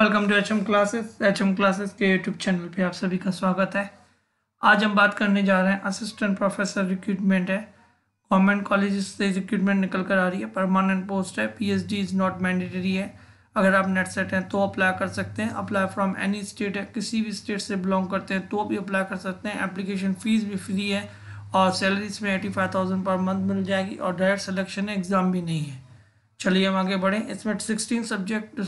welcome to H M classes H M classes के YouTube channel पे आप सभी का स्वागत है आज हम बात करने जा रहे हैं असिस्टेंट प्रोफेसर रिक्रूटमेंट है गवर्नमेंट कॉलेज से रिक्रूटमेंट निकल कर आ रही है परमानेंट पोस्ट है P H D is not mandatory है अगर आप नेट सेट हैं तो अप्लाई कर सकते हैं अप्लाई फ्रॉम एनी स्टेट है किसी भी स्टेट से बिलोंग करते हैं तो भी अप्लाई कर सकते हैं एप्लीकेशन फ़ीस भी फ्री है और सैलरी इसमें eighty five thousand per month मिल जाएगी और डायरेक्ट सिलेक्शन है एग्ज़ाम भी नहीं है चलिए हम आगे बढ़ें इसमें sixteen subject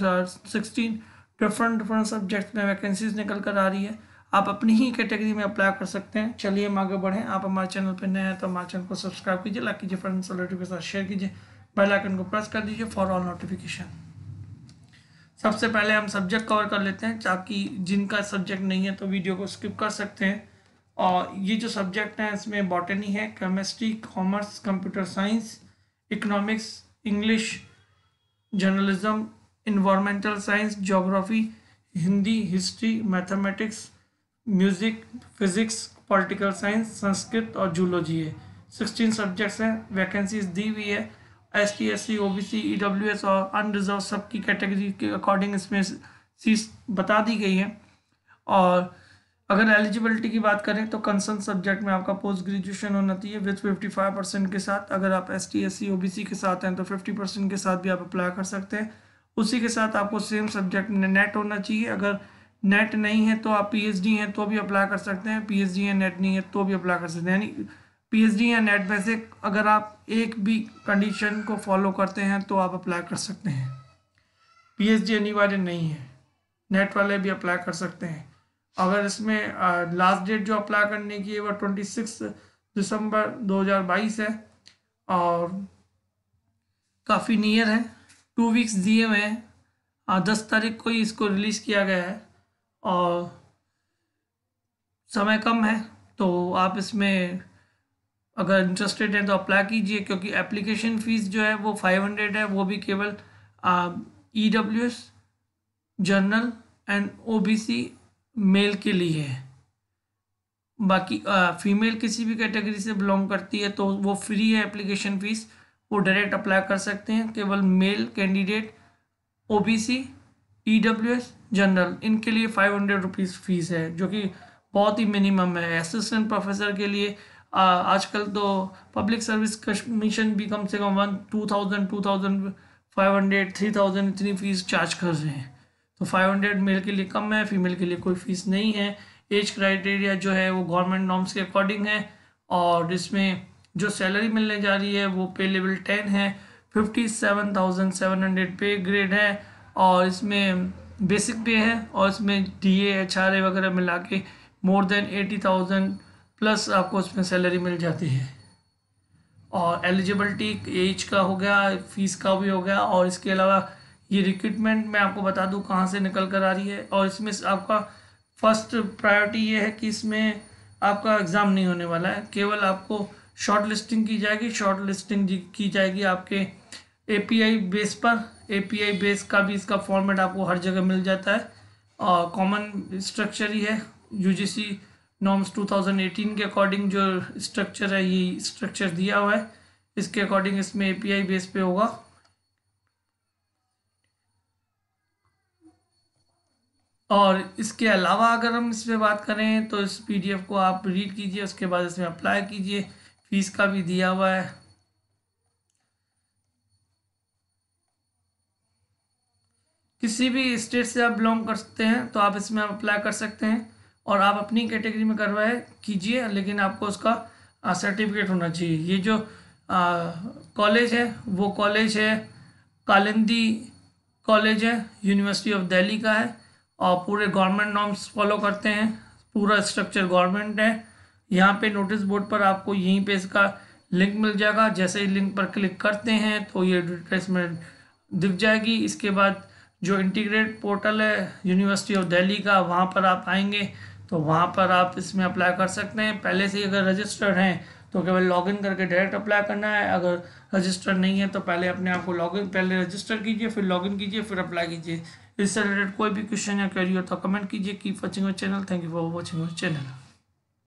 sixteen different different subjects में वैकेंसीज निकल कर आ रही है आप अपनी ही कैटेगरी में अप्लाई कर सकते हैं चलिए हम आगे बढ़ें आप हमारे चैनल पर नए हैं तो हमारे चैनल को सब्सक्राइब कीजिए लाइक कीजिए फ्रेंड्स रिलेटिव के साथ शेयर कीजिए बेल आइकन को प्रेस कर दीजिए फॉर ऑल नोटिफिकेशन सबसे पहले हम सब्जेक्ट कवर कर लेते हैं ताकि जिनका सब्जेक्ट नहीं है तो वीडियो को स्किप कर सकते हैं और ये जो सब्जेक्ट हैं इसमें बॉटनी है chemistry commerce computer science economics English journalism environmental science geography Hindi history mathematics music physics political science Sanskrit और जूलॉजी है सिक्सटीन सब्जेक्ट्स हैं वैकेंसीज दी हुई है S T S C O B C E W S और unreserve सब की category के अकॉर्डिंग इसमें सीस बता दी गई है और अगर एलिजिबिलिटी की बात करें तो कंसर्न सब्जेक्ट में आपका पोस्ट ग्रेजुएशन होना चाहिए विथ फिफ्टी फाइव परसेंट के साथ अगर आप S T S C O B C के साथ हैं तो फिफ्टी परसेंट के साथ भी आप अप्लाई कर सकते हैं उसी के साथ आपको सेम सब्जेक्ट में नेट होना चाहिए अगर नेट नहीं है तो आप पीएचडी हैं तो भी अप्लाई कर सकते हैं पीएचडी या नेट नहीं है तो भी अप्लाई कर सकते हैं यानी पीएचडी या नेट में से अगर आप एक भी कंडीशन को फॉलो करते हैं तो आप अप्लाई कर सकते हैं पीएचडी अनिवार्य नहीं है नेट वाले भी अप्लाई कर सकते हैं अगर इसमें लास्ट डेट जो अप्लाई करने की है वह ट्वेंटी सिक्स दिसंबर बाईस है और काफ़ी नियर है टू वीक्स दिए हुए हैं दस तारीख को ही इसको रिलीज़ किया गया है और समय कम है तो आप इसमें अगर इंटरेस्टेड हैं तो अप्लाई कीजिए क्योंकि एप्लीकेशन फ़ीस जो है वो फाइव हंड्रेड है वो भी केवल E W S general and O B C male के लिए है बाकी आ, फीमेल किसी भी कैटेगरी से बिलोंग करती है तो वो फ्री है एप्लीकेशन फ़ीस वो डायरेक्ट अप्लाई कर सकते हैं केवल male candidate OBC EWS general इनके लिए फाइव हंड्रेड रुपीज़ फ़ीस है जो कि बहुत ही मिनिमम है असिस्टेंट प्रोफेसर के लिए आ, आजकल तो पब्लिक सर्विस कमीशन भी कम से कम one two thousand two thousand five hundred three thousand इतनी फ़ीस चार्ज कर रहे हैं तो फाइव हंड्रेड मेल के लिए कम है फीमेल के लिए कोई फ़ीस नहीं है एज क्राइटेरिया जो है वो गवर्नमेंट नॉर्म्स के अकॉर्डिंग है और इसमें जो सैलरी मिलने जा रही है वो पे लेवल टेन है fifty seven thousand seven hundred pay grade है और इसमें बेसिक पे है और इसमें डी एच आर ए वगैरह मिला के more than eighty thousand plus आपको उसमें सैलरी मिल जाती है और एलिजिबलिटी एज का हो गया फीस का भी हो गया और इसके अलावा ये रिक्रूटमेंट मैं आपको बता दूँ कहाँ से निकल कर आ रही है और इसमें आपका फर्स्ट प्रायोरिटी ये है कि इसमें आपका एग्ज़ाम नहीं होने वाला है केवल आपको शॉर्ट लिस्टिंग की जाएगी शॉर्ट लिस्टिंग की जाएगी आपके एपीआई बेस पर एपीआई बेस का भी इसका फॉर्मेट आपको हर जगह मिल जाता है और कॉमन स्ट्रक्चर ही है यूजीसी नॉर्म्स 2018 के अकॉर्डिंग जो स्ट्रक्चर है ये स्ट्रक्चर दिया हुआ है इसके अकॉर्डिंग इसमें एपीआई बेस पे होगा और इसके अलावा अगर हम इस पर बात करें तो इस पीडीएफ को आप रीड कीजिए उसके बाद इसमें अप्लाई कीजिए फीस का भी दिया हुआ है किसी भी स्टेट से आप बिलोंग कर सकते हैं तो आप इसमें अप्लाई कर सकते हैं और आप अपनी कैटेगरी में करवाए कीजिए लेकिन आपको उसका सर्टिफिकेट होना चाहिए ये जो कॉलेज है वो कॉलेज है कालिंदी कॉलेज है यूनिवर्सिटी ऑफ दिल्ली का है और पूरे गवर्नमेंट नॉर्म्स फॉलो करते हैं पूरा स्ट्रक्चर गवर्नमेंट है यहाँ पे नोटिस बोर्ड पर आपको यहीं पे इसका लिंक मिल जाएगा जैसे ही लिंक पर क्लिक करते हैं तो ये एडवर्टाइजमेंट दिख जाएगी इसके बाद जो इंटीग्रेट पोर्टल है यूनिवर्सिटी ऑफ दिल्ली का वहाँ पर आप आएंगे तो वहाँ पर आप इसमें अप्लाई कर सकते हैं पहले से ही अगर रजिस्टर्ड हैं तो केवल लॉगिन करके डायरेक्ट अप्लाई करना है अगर रजिस्टर नहीं है तो पहले अपने आप को लॉगिन पहले रजिस्टर कीजिए फिर लॉगिन कीजिए फिर अप्लाई कीजिए इससे रिलेटेड कोई भी क्वेश्चन या क्वेरी हो तो कमेंट कीजिए keep watching your channel thank you for watching our channel